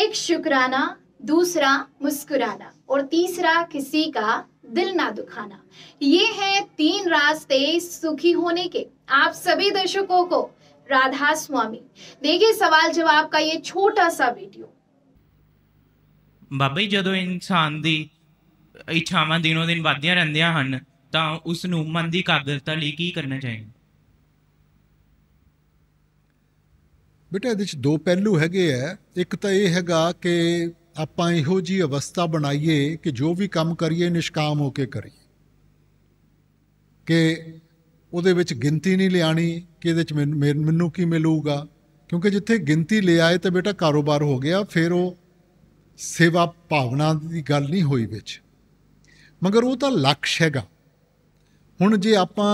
एक शुक्राना दूसरा मुस्कुराना और तीसरा किसी का दिल ना दुखाना ये है तीन रास्ते सुखी होने के आप सभी दर्शकों को राधा स्वामी देखिए सवाल जवाब का ये छोटा सा वीडियो बाबा जी ਜਦੋਂ इंसान ਦੀ ਇੱਛਾਵਾਂ दिनों दिन ਵਧਦੀਆਂ ਰਹਿੰਦੀਆਂ ਹਨ ਤਾਂ ਉਸ ਨੂੰ ਮਨ ਦੀ ਕਾਬਲੀਅਤ ਲਈ ਕੀ ਕਰਨਾ ਚਾਹੀਦਾ ਬੇਟਾ ਇਹਦੇ ਵਿੱਚ ਦੋ ਪਹਿਲੂ ਹੈਗੇ ਆ ਇੱਕ ਤਾਂ ਇਹ ਹੈਗਾ ਕਿ ਆਪਾਂ ਇਹੋ ਜੀ ਅਵਸਥਾ ਬਣਾਈਏ ਕਿ ਜੋ ਵੀ ਕੰਮ ਕਰੀਏ ਨਿਸ਼ਕਾਮ ਹੋ ਕੇ ਕਰੀਏ ਕਿ ਉਹਦੇ ਵਿੱਚ ਗਿਣਤੀ ਨਹੀਂ ਲਿਆਣੀ ਕਿ ਇਹਦੇ ਵਿੱਚ ਮੈਨੂੰ ਕੀ ਮਿਲੂਗਾ ਕਿਉਂਕਿ ਜਿੱਥੇ ਗਿਣਤੀ ਲੈ ਆਏ ਤਾਂ ਬੇਟਾ ਕਾਰੋਬਾਰ ਹੋ ਗਿਆ ਫਿਰ ਉਹ ਸੇਵਾ ਭਾਵਨਾ ਦੀ ਗੱਲ ਨਹੀਂ ਹੋਈ ਵਿੱਚ ਮਗਰ ਉਹ ਤਾਂ ਲਕਸ਼ ਹੈਗਾ ਹੁਣ ਜੇ ਆਪਾਂ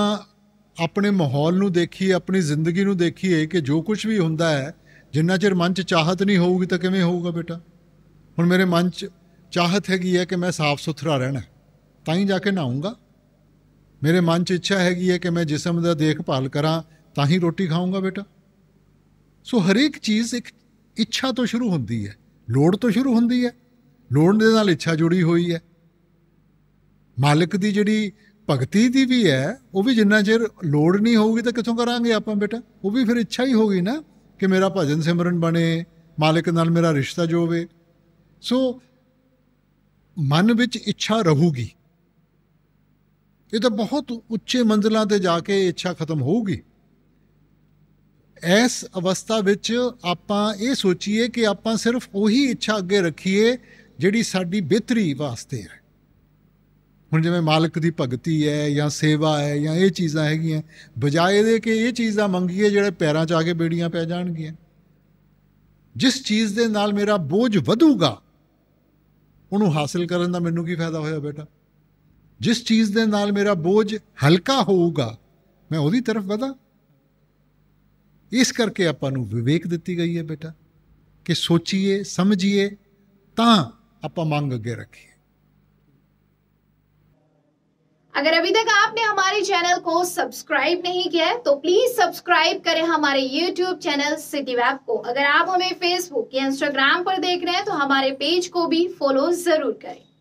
ਆਪਣੇ ਮਾਹੌਲ ਨੂੰ ਦੇਖੀਏ ਆਪਣੀ ਜ਼ਿੰਦਗੀ ਨੂੰ ਦੇਖੀਏ ਕਿ ਜੋ ਕੁਝ ਵੀ ਹੁੰਦਾ ਹੈ ਜਿੰਨਾ ਚਿਰ ਮਨ 'ਚ ਚਾਹਤ ਨਹੀਂ ਹੋਊਗੀ ਤਾਂ ਕਿਵੇਂ ਹੋਊਗਾ ਬੇਟਾ ਹੁਣ ਮੇਰੇ ਮਨ 'ਚ ਚਾਹਤ ਹੈਗੀ ਹੈ ਕਿ ਮੈਂ ਸਾਫ਼ ਸੁਥਰਾ ਰਹਿਣਾ ਤਾਂ ਹੀ ਜਾ ਕੇ ਨਾਉਂਗਾ ਮੇਰੇ ਮਨ 'ਚ ਇੱਛਾ ਹੈਗੀ ਹੈ ਕਿ ਮੈਂ ਜਿਸਮ ਦਾ ਦੇਖਭਾਲ ਕਰਾਂ ਤਾਂ ਹੀ ਰੋਟੀ ਖਾਊਂਗਾ ਬੇਟਾ ਸੋ ਹਰੇਕ ਚੀਜ਼ ਇੱਕ ਇੱਛਾ ਤੋਂ ਸ਼ੁਰੂ ਹੁੰਦੀ ਹੈ ਲੋੜ ਤੋਂ ਸ਼ੁਰੂ ਹੁੰਦੀ ਹੈ ਲੋੜ ਦੇ ਨਾਲ ਇੱਛਾ ਜੁੜੀ ਹੋਈ ਹੈ ਮਾਲਕ ਦੀ ਜਿਹੜੀ ਭਗਤੀ ਦੀ ਵੀ ਹੈ ਉਹ ਵੀ ਜਿੰਨਾ ਚਿਰ ਲੋੜ ਨਹੀਂ ਹੋਊਗੀ ਤਾਂ ਕਿੱਥੋਂ ਕਰਾਂਗੇ ਆਪਾਂ ਬੇਟਾ ਉਹ ਵੀ ਫਿਰ ਇੱਛਾ ਹੀ ਹੋਗੀ ਨਾ ਕਿ ਮੇਰਾ ਭਜਨ ਸਿਮਰਨ ਬਣੇ ਮਾਲਕ ਨਾਲ ਮੇਰਾ ਰਿਸ਼ਤਾ ਜੋਵੇ ਸੋ ਮਨ ਵਿੱਚ ਇੱਛਾ ਰਹੂਗੀ ਇਹ ਤਾਂ ਬਹੁਤ ਉੱਚੇ ਮੰਜ਼ਲਾਂ ਤੇ ਜਾ ਕੇ ਇੱਛਾ ਖਤਮ ਹੋਊਗੀ ਇਸ ਅਵਸਥਾ ਵਿੱਚ ਆਪਾਂ ਇਹ ਸੋਚੀਏ ਕਿ ਆਪਾਂ ਸਿਰਫ ਉਹੀ ਇੱਛਾ ਅੱਗੇ ਰੱਖੀਏ ਜਿਹੜੀ ਸਾਡੀ ਬਿਹਤਰੀ ਵਾਸਤੇ ਹੈ ਹੁਣ ਜਿਵੇਂ ਮਾਲਕ ਦੀ ਭਗਤੀ ਹੈ ਜਾਂ ਸੇਵਾ ਹੈ ਜਾਂ ਇਹ ਚੀਜ਼ਾਂ ਹੈਗੀਆਂ ਬਜਾਏ ਦੇ ਕਿ ਇਹ ਚੀਜ਼ਾਂ ਮੰਗੀਏ ਜਿਹੜੇ ਪੈਰਾਂ 'ਚ ਆ ਕੇ ਬੇੜੀਆਂ ਪੈ ਜਾਣਗੀਆਂ ਜਿਸ ਚੀਜ਼ ਦੇ ਨਾਲ ਮੇਰਾ ਬੋਝ ਵਧੂਗਾ ਉਹਨੂੰ ਹਾਸਲ ਕਰਨ ਦਾ ਮੈਨੂੰ ਕੀ ਫਾਇਦਾ ਹੋਇਆ ਬੇਟਾ ਜਿਸ ਚੀਜ਼ ਦੇ ਨਾਲ ਮੇਰਾ ਬੋਝ ਹਲਕਾ ਹੋਊਗਾ ਮੈਂ ਉਹਦੀ ਤਰਫ ਵਧਾਂ ਇਸ ਕਰਕੇ ਆਪਾਂ ਨੂੰ ਵਿਵੇਕ ਦਿੱਤੀ ਗਈ ਹੈ ਬੇਟਾ ਕਿ ਸੋਚੀਏ ਸਮਝੀਏ ਤਾਂ ਆਪਾਂ ਮੰਗ ਅੱਗੇ ਰੱਖੀਏ अगर अभी तक आपने हमारे चैनल को सब्सक्राइब नहीं किया है तो प्लीज सब्सक्राइब करें हमारे यूट्यूब चैनल सिटी वैब को अगर आप हमें फेसबुक या इंस्टाग्राम पर देख रहे हैं तो हमारे पेज को भी फॉलो जरूर करें